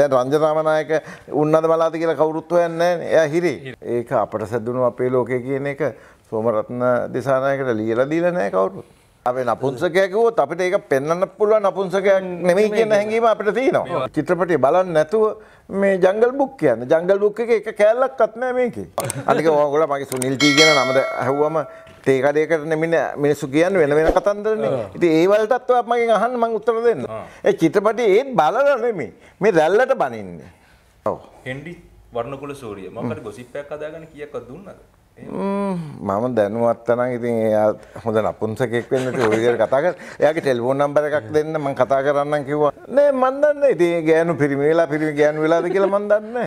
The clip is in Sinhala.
දැන් රංජරාමනායක උන්නද බලාද කියලා කවුරුත් හොයන්නේ නැහැ. එයා හිරේ. ඒක අපට සැදුණු අපේ ලෝකයේ කියන එක සෝමරත්න දිසානායකට ලියලා දීලා නැහැ කවුරුත්. අපේ නපුංසකයා කිව්වොත් අපිට ඒක පෙන්වන්න පුළුවන් නපුංසකයක් නෙමෙයි කියන හැඟීම අපිට තියෙනවා. චිත්‍රපටිය බලන්නේ නැතුව මේ ජංගල් බුක් කියන්නේ ජංගල් බුක් එක එක කෑල්ලක්වත් නැහැ මේකේ. අනික ඔයගොල්ලෝ මගේ සුනිල් ටී කියන නම ඇහුවම ඒකඩයකට මෙ මිනිසු කියන්න වෙන වෙන කතන්දරන ඉති ඒවලටත්ව මගේ අහන් මං උත්තර දෙන්න ඒ චිත්‍රපට ඒත් බලරනෙමි මේ දැල්ලට බනින්නේ ඔව හෙඩි වර්ණකුල සූරිය මට ගොසිප්පයක් අදාගන කියක්ක් දුන්නද මම දැනුවත්තනම් ඉතින් එයාත් හොඳ නපුන්සකෙක් වෙන්නට ඔයගර කතා කර එයාගේ ටෙලිෆෝන් නම්බර එකක් දෙන්න මම කතා කරන්නම් කිව්වා නෑ මන් දන්නේ ඉතින් ගෑනු පිරිමි වෙලා පිරිමි ගෑනු වෙලාද කියලා මන් දන්නේ